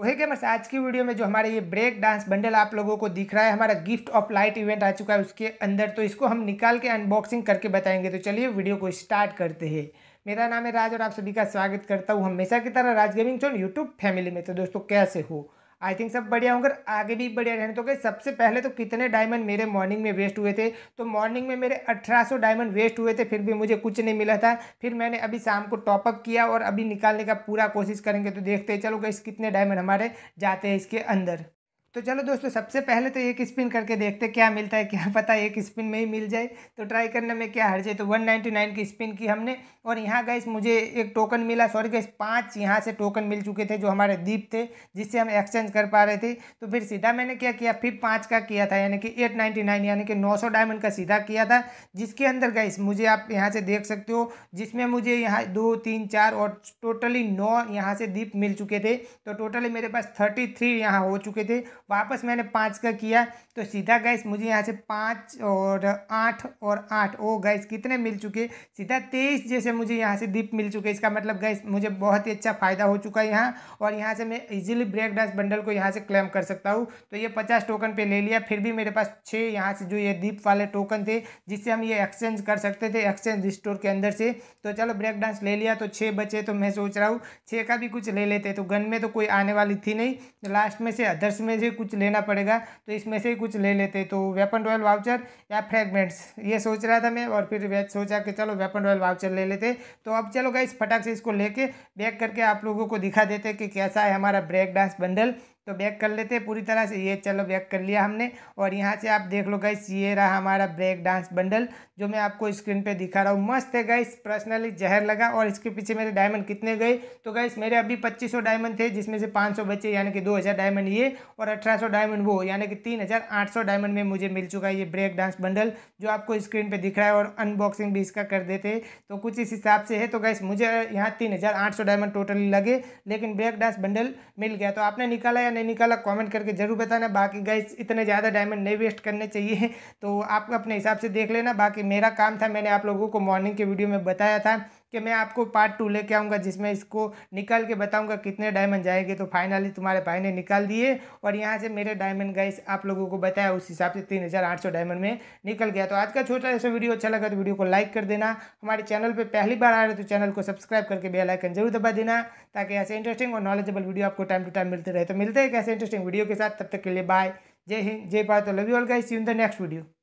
तो हे गेमर्स आज की वीडियो में जो हमारे ये ब्रेक डांस बंडल आप लोगों को दिख रहा है हमारा गिफ्ट ऑफ लाइट इवेंट आ चुका है उसके अंदर तो इसको हम निकाल के अनबॉक्सिंग करके बताएंगे तो चलिए वीडियो को स्टार्ट करते हैं मेरा नाम है राज और आप सभी का स्वागत करता हूँ हमेशा की तरह Raj gaming zone YouTube family में तो दोस्तों कैसे हो आई थिंक सब बढ़िया होंगे आगे भी बढ़िया रहने तो सबसे पहले तो कितने डायमंड मेरे मॉर्निंग में वेस्ट हुए थे तो मॉर्निंग में मेरे 1800 डायमंड वेस्ट हुए थे फिर भी मुझे कुछ नहीं मिला था फिर मैंने अभी शाम को टॉपअप किया और अभी निकालने का पूरा कोशिश करेंगे तो देखते हैं चलो गए कितने डायमंड हमारे जाते हैं इसके अंदर तो चलो दोस्तों सबसे पहले तो एक स्पिन करके देखते क्या मिलता है क्या पता एक स्पिन में ही मिल जाए तो ट्राई करने में क्या हर्ज है तो 199 की स्पिन की हमने और यहाँ गए मुझे एक टोकन मिला सॉरी गैस पांच यहाँ से टोकन मिल चुके थे जो हमारे दीप थे जिससे हम एक्सचेंज कर पा रहे थे तो फिर सीधा मैंने क्या किया फिर पाँच का किया था यानी कि एट यानी कि नौ डायमंड का सीधा किया था जिसके अंदर गए मुझे आप यहाँ से देख सकते हो जिसमें मुझे यहाँ दो तीन चार और टोटली नौ यहाँ से दीप मिल चुके थे तो टोटली मेरे पास थर्टी थ्री यहाँ हो चुके थे वापस मैंने पाँच का किया तो सीधा गैस मुझे यहाँ से पाँच और आठ और आठ ओ गैस कितने मिल चुके सीधा तेईस जैसे मुझे यहाँ से दीप मिल चुके इसका मतलब गैस मुझे बहुत ही अच्छा फ़ायदा हो चुका है यहाँ और यहाँ से मैं इजीली ब्रेक डांस बंडल को यहाँ से क्लेम कर सकता हूँ तो ये पचास टोकन पे ले लिया फिर भी मेरे पास छः यहाँ से जो ये दीप वाले टोकन थे जिससे हम ये एक्सचेंज कर सकते थे एक्सचेंज स्टोर के अंदर से तो चलो ब्रेक डांस ले लिया तो छः बचे तो मैं सोच रहा हूँ छः का भी कुछ ले लेते तो गन में तो कोई आने वाली थी नहीं लास्ट तो में से अदर्श में से कुछ लेना पड़ेगा तो इसमें से कुछ ले लेते तो वेपन रॉयल वाउचर या फ्रेगमेंट्स ये सोच रहा था मैं और फिर सोचा कि चलो वेपन रॉयल वाउचर ले लेते तो अब चलो गाइस फटाक से इसको लेके बैक करके आप लोगों को दिखा देते कि कैसा है हमारा ब्रेक डांस बंडल तो बैक कर लेते हैं पूरी तरह से ये चलो बैक कर लिया हमने और यहाँ से आप देख लो गाइस ये रहा हमारा ब्रेक डांस बंडल जो मैं आपको स्क्रीन पे दिखा रहा हूँ मस्त है गाइस पर्सनली जहर लगा और इसके पीछे मेरे डायमंड कितने गए तो गाइस मेरे अभी पच्चीस डायमंड थे जिसमें से पाँच बचे यानी कि दो डायमंड ये और अठारह डायमंड वो यानी कि तीन डायमंड में मुझे मिल चुका है ये ब्रेक डांस बंडल जो आपको स्क्रीन पर दिख रहा है और अनबॉक्सिंग भी इसका कर देते तो कुछ इस हिसाब से है तो गाइस मुझे यहाँ तीन डायमंड टोटली लगे लेकिन ब्रेक डांस बंडल मिल गया तो आपने निकाला या नहीं नहीं निकाला कमेंट करके ज़रूर बताना बाकी गाइस इतने ज़्यादा डायमंड नहीं वेस्ट करने चाहिए तो आप अपने हिसाब से देख लेना बाकी मेरा काम था मैंने आप लोगों को मॉर्निंग के वीडियो में बताया था कि मैं आपको पार्ट टू लेके आऊँगा जिसमें इसको निकाल के बताऊँगा कितने डायमंड जाएंगे तो फाइनली तुम्हारे भाई ने निकाल दिए और यहाँ से मेरे डायमंड गाइस आप लोगों को बताया उस हिसाब से तीन हज़ार आठ सौ डायमंड में निकल गया तो आज का छोटा ऐसा वीडियो अच्छा लगा तो वीडियो को लाइक कर देना हमारे चैनल पर पहली बार आ रहे तो चैनल को सब्सक्राइब करके बेलाइकन जरूर दबा देना ताकि ऐसे इंटरेस्टिंग और नॉलेजेबल वीडियो आपको टाइम टू टाइम मिलते रहे तो मिलते हैं एक ऐसे इंटरेस्टिंग वीडियो के साथ तब तक के लिए बाय जय हिंद जय Bharat love you all guys in the next video